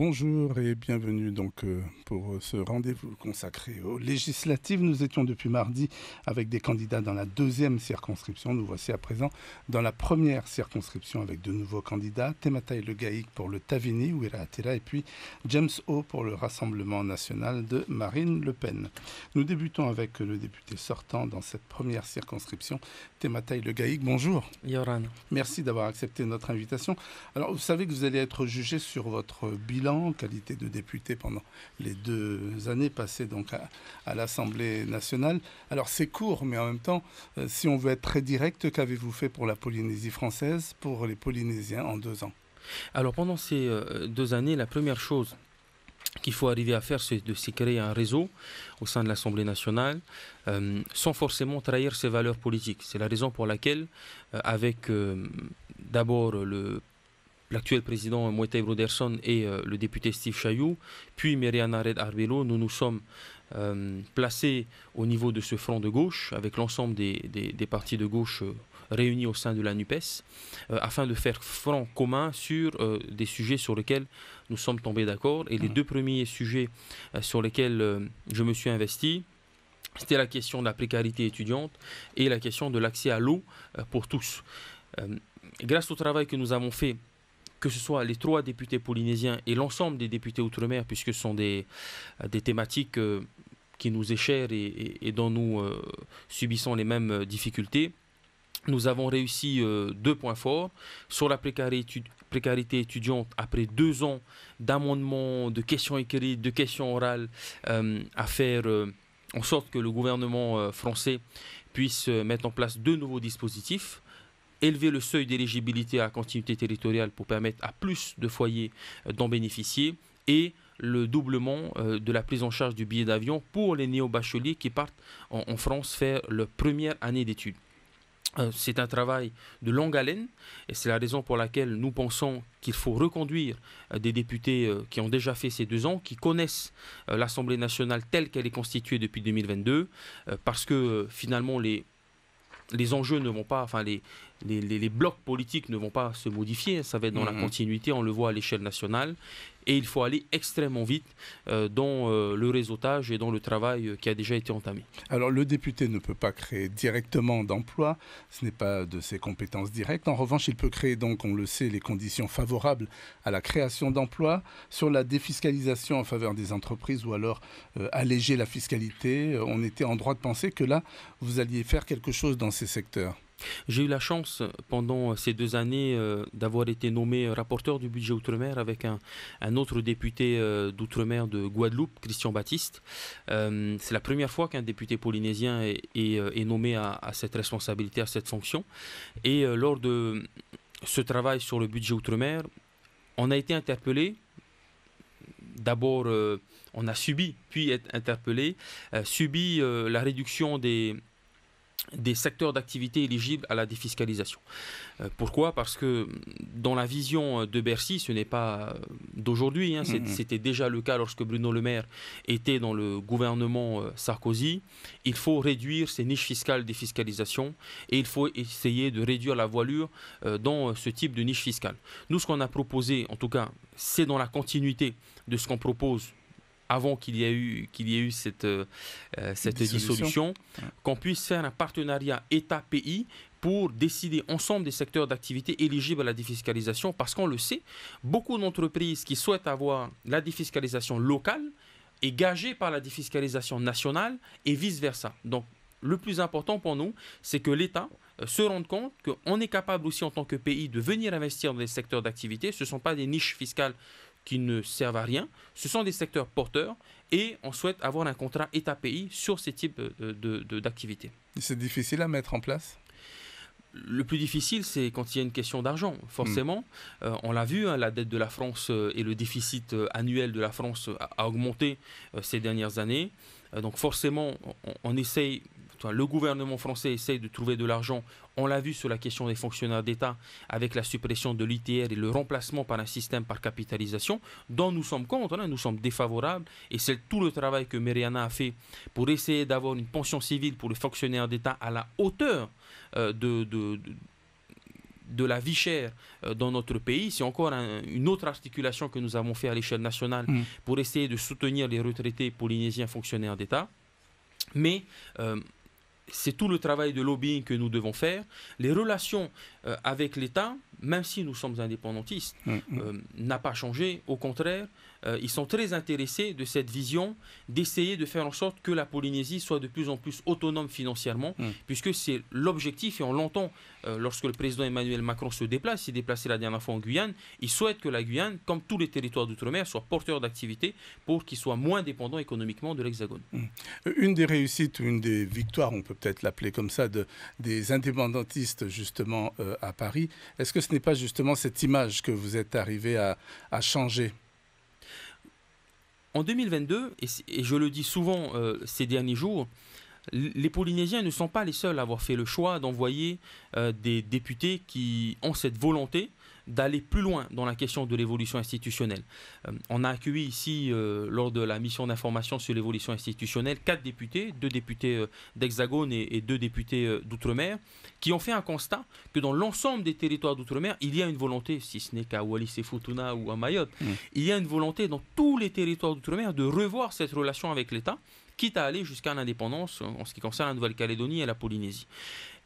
Bonjour et bienvenue donc euh, pour euh, ce rendez-vous consacré aux législatives. Nous étions depuis mardi avec des candidats dans la deuxième circonscription. Nous voici à présent dans la première circonscription avec de nouveaux candidats. Temataï Le Gaïc pour le Tavini, Ouira Atera, et puis James O pour le Rassemblement national de Marine Le Pen. Nous débutons avec le député sortant dans cette première circonscription, Temataï Le Gaïc. Bonjour. Yoran. Merci d'avoir accepté notre invitation. Alors vous savez que vous allez être jugé sur votre bilan en qualité de député pendant les deux années passées donc à, l'Assemblée nationale. Alors c'est court, mais en même temps, euh, si on veut être très direct, qu'avez-vous fait pour la Polynésie française, pour les Polynésiens en deux ans alors pendant ces euh, deux années, la première chose qu'il faut arriver à faire, c'est de se créer un réseau au sein de l'Assemblée nationale euh, sans forcément trahir ses valeurs politiques. C'est la raison pour laquelle, avec d'abord le l'actuel président Moïté Broderson et euh, le député Steve Chaillou, puis Meriana Red Arbelo, nous nous sommes euh, placés au niveau de ce front de gauche, avec l'ensemble des, des, partis de gauche euh, réunis au sein de la NUPES, afin de faire front commun sur des sujets sur lesquels nous sommes tombés d'accord. Et les deux premiers sujets sur lesquels je me suis investi, c'était la question de la précarité étudiante et la question de l'accès à l'eau pour tous grâce au travail que nous avons fait que ce soit les trois députés polynésiens et l'ensemble des députés outre-mer, puisque ce sont des, euh, des thématiques euh, qui nous est et, dont nous euh, subissons les mêmes difficultés, nous avons réussi deux points forts sur la précarité, précarité étudiante après deux ans d'amendements, de questions écrites, de questions orales à faire en sorte que le gouvernement français puisse mettre en place deux nouveaux dispositifs élever le seuil d'éligibilité à continuité territoriale pour permettre à plus de foyers euh, d'en bénéficier et le doublement euh, de la prise en charge du billet d'avion pour les néo-bacheliers qui partent en, France faire leur première année d'études. Euh, c'est un travail de longue haleine et c'est la raison pour laquelle nous pensons qu'il faut reconduire des députés qui ont déjà fait ces deux ans, qui connaissent l'Assemblée nationale telle qu'elle est constituée depuis 2022, parce que finalement les les enjeux ne vont pas, enfin les, les, blocs politiques ne vont pas se modifier, ça va être dans la mm-hmm. continuité, on le voit à l'échelle nationale et il faut aller extrêmement vite euh, dans euh, le réseautage et dans le travail euh, qui a déjà été entamé. Alors le député ne peut pas créer directement d'emplois, ce n'est pas de ses compétences directes. En revanche, il peut créer donc, on le sait, les conditions favorables à la création d'emplois sur la défiscalisation en faveur des entreprises ou alors alléger la fiscalité. On était en droit de penser que là, vous alliez faire quelque chose dans ces secteurs. J'ai eu la chance euh, pendant euh, ces deux années euh, d'avoir été nommé rapporteur du budget Outre-mer avec un, autre député d'Outre-mer de Guadeloupe, Christian Baptiste. c'est la première fois qu'un député polynésien est, nommé à, cette responsabilité, à cette fonction. Et lors de ce travail sur le budget Outre-mer, on a été interpellé. D'abord, on a subi, puis être interpellé, subi la réduction des, des secteurs d'activité éligibles à la défiscalisation. Euh, pourquoi Parce que mm, dans la vision euh, de Bercy, ce n'est pas euh, d'aujourd'hui, hein, c'était déjà le cas lorsque Bruno Le Maire était dans le gouvernement Sarkozy, il faut réduire ces niches fiscales défiscalisation et il faut essayer de réduire la voilure dans ce type de niche fiscale. Nous, ce qu'on a proposé, en tout cas, c'est dans la continuité de ce qu'on propose avant qu'il y ait eu, qu'il y ait eu cette, euh, euh, cette dissolution, qu'on puisse faire un partenariat État-pays pour décider ensemble des secteurs d'activité éligibles à la défiscalisation, parce qu'on le sait, beaucoup d'entreprises qui souhaitent avoir la défiscalisation locale est gagée par la défiscalisation nationale et vice-versa. Donc le plus important pour nous, c'est que l'État euh, se rende compte qu'on est capable aussi en tant que pays de venir investir dans des secteurs d'activité. Ce ne sont pas des niches fiscales qui ne servent à rien. Ce sont des secteurs porteurs et on souhaite avoir un contrat État-pays sur ces types d'activités. De, c'est difficile à mettre en place le plus difficile, c'est quand il y a une question d'argent. Forcément, mm. euh, on l'a vu, hein, la dette de la France euh, et le déficit euh, annuel de la France a, augmenté ces dernières années. donc forcément, on essaye le gouvernement français essaye de trouver de l'argent. On l'a vu sur la question des fonctionnaires d'État avec la suppression de l'ITR et le remplacement par un système par capitalisation dont nous sommes contre, hein, nous sommes défavorables. Et c'est tout le travail que Meriana a fait pour essayer d'avoir une pension civile pour les fonctionnaires d'État à la hauteur euh, de, de, la vie chère euh, dans notre pays. C'est encore une autre articulation que nous avons fait à l'échelle nationale mm. pour essayer de soutenir les retraités polynésiens fonctionnaires d'État. Mais euh, c'est tout le travail de lobbying que nous devons faire. Les relations euh, avec l'État, même si nous sommes indépendantistes, mm, mm. Euh, n'a pas changé. Au contraire, euh, ils sont très intéressés de cette vision d'essayer de faire en sorte que la Polynésie soit de plus en plus autonome financièrement, mm. puisque c'est l'objectif et on l'entend euh, lorsque le président Emmanuel Macron se déplace, s'est déplacé la dernière fois en Guyane, il souhaite que la Guyane, comme tous les territoires d'outre-mer, soit porteur d'activité pour qu'il soit moins dépendant économiquement de l'Hexagone. Une des réussites, une des victoires, on peut peut-être l'appeler comme ça, de, des indépendantistes justement à Paris, est-ce que ce n'est pas justement cette image que vous êtes arrivé à, changer En 2022, et, je le dis souvent euh, ces derniers jours, les Polynésiens ne sont pas les seuls à avoir fait le choix d'envoyer euh, des députés qui ont cette volonté d'aller plus loin dans la question de l'évolution institutionnelle. Euh, on a accueilli ici, euh, lors de la mission d'information sur l'évolution institutionnelle, quatre députés, deux députés euh, d'Hexagone et, deux députés d'Outre-mer, qui ont fait un constat que dans l'ensemble des territoires d'Outre-mer, il y a une volonté, si ce n'est qu'à Wallis et Futuna ou à Mayotte, mm. il y a une volonté dans tous les territoires d'Outre-mer de revoir cette relation avec l'État, quitte à aller jusqu'à l'indépendance en ce qui concerne la Nouvelle-Calédonie et la Polynésie.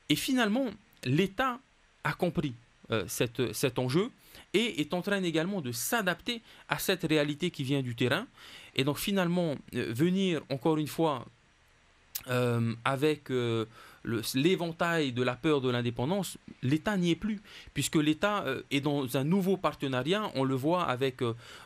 Et finalement, l'État a compris euh, cet enjeu et est en train également de s'adapter à cette réalité qui vient du terrain. Et donc finalement, euh, venir encore une fois euh, avec l'éventail de la peur de l'indépendance, l'État n'y est plus, puisque l'État est dans un nouveau partenariat. On le voit avec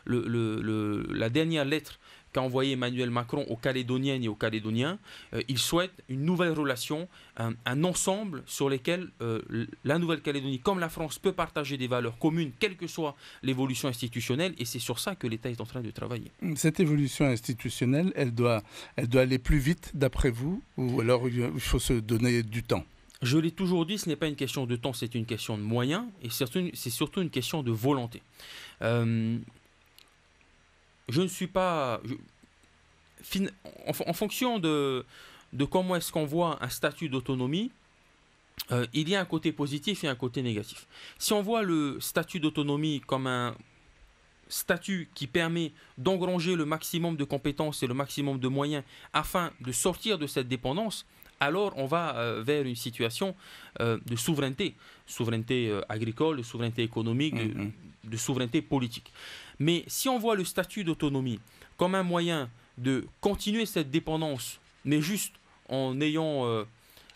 la dernière lettre qu'a envoyé Emmanuel Macron aux Calédoniennes et aux Calédoniens. Euh, il souhaite une nouvelle relation, un, ensemble sur lequel euh, la Nouvelle-Calédonie, comme la France, peut partager des valeurs communes, quelle que soit l'évolution institutionnelle. Et c'est sur ça que l'État est en train de travailler. Cette évolution institutionnelle, elle doit, elle doit aller plus vite, d'après vous, ou alors il faut se donner du temps je l'ai toujours dit, ce n'est pas une question de temps, c'est une question de moyens et c'est surtout une question de volonté. Euh, je ne suis pas. en, fonction de, comment est-ce qu'on voit un statut d'autonomie, euh, il y a un côté positif et un côté négatif. Si on voit le statut d'autonomie comme un statut qui permet d'engranger le maximum de compétences et le maximum de moyens afin de sortir de cette dépendance, alors on va euh, vers une situation euh, de souveraineté, souveraineté euh, agricole, souveraineté économique, mm-hmm. de, souveraineté politique. Mais si on voit le statut d'autonomie comme un moyen de continuer cette dépendance, mais juste en ayant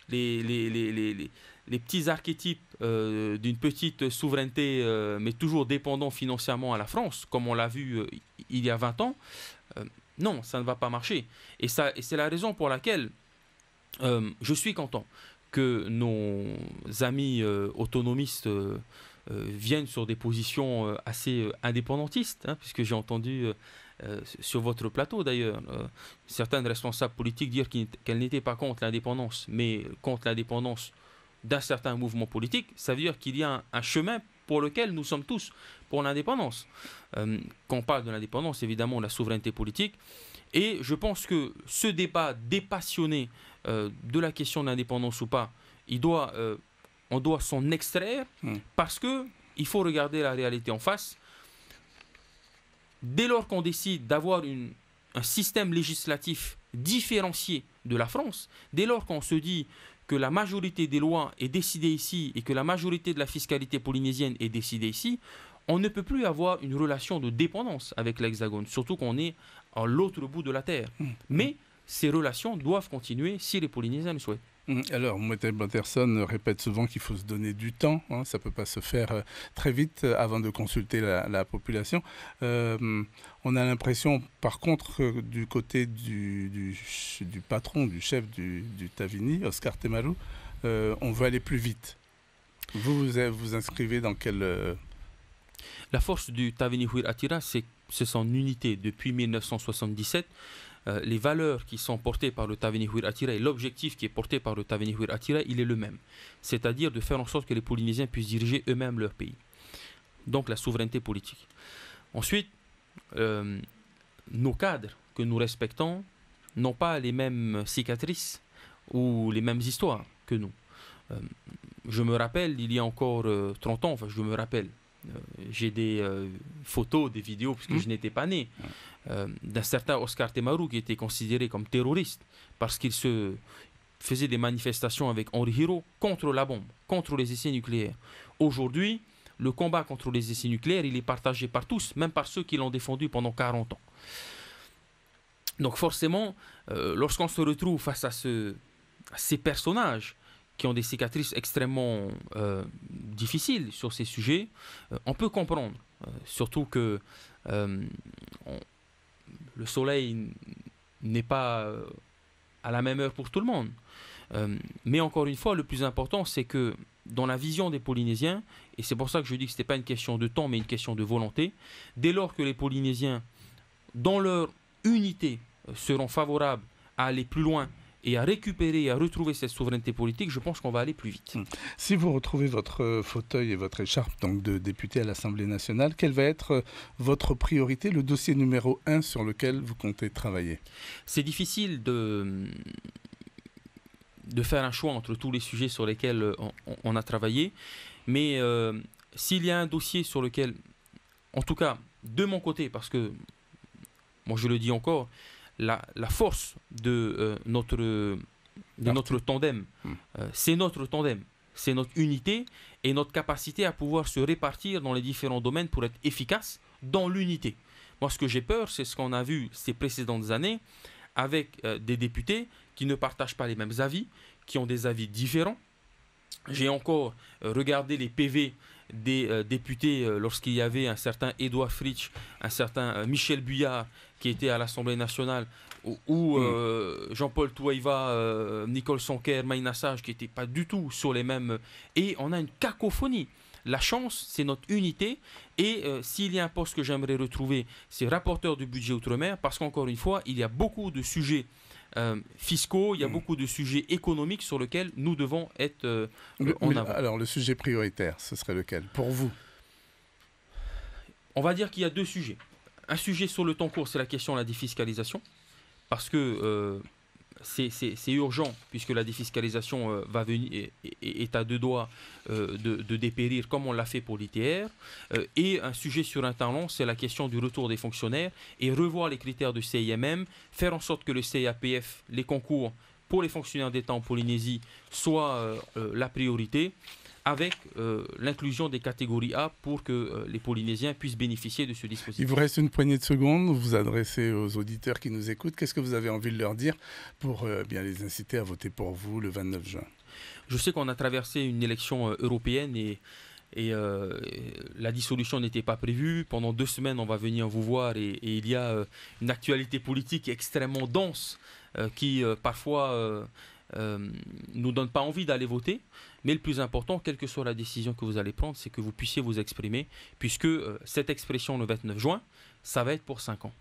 les, petits archétypes d'une petite souveraineté, mais toujours dépendant financièrement à la France, comme on l'a vu il y a 20 ans, non, ça ne va pas marcher. Et, et c'est la raison pour laquelle euh, je suis content que nos amis euh, autonomistes euh, viennent sur des positions assez indépendantistes, hein, puisque j'ai entendu sur votre plateau d'ailleurs certains responsables politiques dire qu'elles n'étaient pas contre l'indépendance, mais contre l'indépendance d'un certain mouvement politique. Ça veut dire qu'il y a un, un chemin pour lequel nous sommes tous pour l'indépendance. quand on parle de l'indépendance, évidemment, la souveraineté politique. Et je pense que ce débat dépassionné euh, de la question de l'indépendance ou pas, il doit, euh, on doit s'en extraire hmm. parce que il faut regarder la réalité en face. Dès lors qu'on décide d'avoir un système législatif différencié de la France, dès lors qu'on se dit que la majorité des lois est décidée ici et que la majorité de la fiscalité polynésienne est décidée ici, on ne peut plus avoir une relation de dépendance avec l'Hexagone, surtout qu'on est à l'autre bout de la Terre. Hmm. Mais ces relations doivent continuer si les Polynésiens le souhaitent. Hum, alors, Moueté Peterson répète souvent qu'il faut se donner du temps. Hein, ça ne peut pas se faire euh, très vite euh, avant de consulter la, population. Euh, on a l'impression, par contre, du côté du, patron, du chef du, Tavini, Oscar Temalou, on veut aller plus vite. Vous vous, inscrivez dans quelle... La force du Tavini Huir Atira, c'est son unité depuis 1977. Euh, les valeurs qui sont portées par le Taveni Atira et l'objectif qui est porté par le Huir Atira, il est le même. C'est-à-dire de faire en sorte que les Polynésiens puissent diriger eux-mêmes leur pays. Donc la souveraineté politique. Ensuite, euh, nos cadres que nous respectons n'ont pas les mêmes cicatrices ou les mêmes histoires que nous. Euh, je me rappelle, il y a encore 30 ans, enfin je me rappelle, j'ai des photos, des vidéos, puisque mmh. je n'étais pas né. Euh, d'un certain Oscar Temaru qui était considéré comme terroriste parce qu'il se faisait des manifestations avec Henri Hiro contre la bombe, contre les essais nucléaires. Aujourd'hui, le combat contre les essais nucléaires, il est partagé par tous, même par ceux qui l'ont défendu pendant 40 ans. Donc forcément, euh, lorsqu'on se retrouve face à, ces personnages qui ont des cicatrices extrêmement euh, difficiles sur ces sujets, on peut comprendre, surtout que on, le soleil n'est pas euh, à la même heure pour tout le monde. Euh, mais encore une fois, le plus important, c'est que dans la vision des Polynésiens, et c'est pour ça que je dis que ce n'est pas une question de temps, mais une question de volonté, dès lors que les Polynésiens, dans leur unité, euh, seront favorables à aller plus loin et à récupérer et à retrouver cette souveraineté politique, je pense qu'on va aller plus vite. Hmm. Si vous retrouvez votre euh, fauteuil et votre écharpe donc de député à l'Assemblée nationale, quelle va être euh, votre priorité, le dossier numéro un sur lequel vous comptez travailler C'est difficile de hmm, de faire un choix entre tous les sujets sur lesquels euh, on, a travaillé. Mais s'il y a un dossier sur lequel, en tout cas, de mon côté, parce que moi je le dis encore, la, force de, euh, notre, notre tandem. Hmm. Euh, c'est notre tandem, c'est notre unité et notre capacité à pouvoir se répartir dans les différents domaines pour être efficace dans l'unité. Moi, ce que j'ai peur, c'est ce qu'on a vu ces précédentes années avec euh, des députés qui ne partagent pas les mêmes avis, qui ont des avis différents. J'ai encore regardé les PV des euh, députés euh, lorsqu'il y avait un certain Edouard Fritsch, un certain euh, Michel Buillard qui était à l'Assemblée nationale ou hmm. Jean-Paul Touaïva, Nicole Sanquer, Maïna Sage, qui n'étaient pas du tout sur les mêmes. Et on a une cacophonie. La chance, c'est notre unité. Et s'il y a un poste que j'aimerais retrouver, c'est rapporteur du budget outre-mer, parce qu'encore une fois, il y a beaucoup de sujets euh, fiscaux, il y a hmm. beaucoup de sujets économiques sur lesquels nous devons être euh, euh, en avant. Alors le sujet prioritaire, ce serait lequel pour vous On va dire qu'il y a deux sujets. Un sujet sur le temps court, c'est la question de la défiscalisation, parce que c'est urgent, puisque la défiscalisation euh, va venir, est, à deux doigts euh, de, dépérir, comme on l'a fait pour l'ITR. Euh, et un sujet sur un temps long, c'est la question du retour des fonctionnaires et revoir les critères du CIMM, faire en sorte que le CAPF, les concours pour les fonctionnaires d'État en Polynésie, soient la priorité avec euh, l'inclusion des catégories A pour que euh, les Polynésiens puissent bénéficier de ce dispositif. Il vous reste une poignée de secondes, vous vous adressez aux auditeurs qui nous écoutent, qu'est-ce que vous avez envie de leur dire pour euh, bien les inciter à voter pour vous le 29 juin Je sais qu'on a traversé une élection européenne et et la dissolution n'était pas prévue. Pendant deux semaines, on va venir vous voir et, il y a une actualité politique extrêmement dense qui parfois ne nous donne pas envie d'aller voter. Mais le plus important, quelle que soit la décision que vous allez prendre, c'est que vous puissiez vous exprimer, puisque euh, cette expression le 29 juin, ça va être pour 5 ans.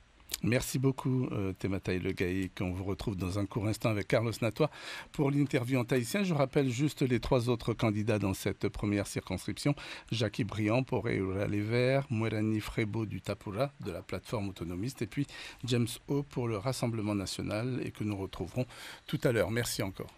Merci beaucoup, euh, Thémataï Le On vous retrouve dans un court instant avec Carlos Natois pour l'interview en tahitien. Je rappelle juste les trois autres candidats dans cette première circonscription. Jackie Briand pour Eura Les Verts, Mouerani Frebo du Tapura de la plateforme autonomiste et puis James O pour le Rassemblement National et que nous retrouverons tout à l'heure. Merci encore.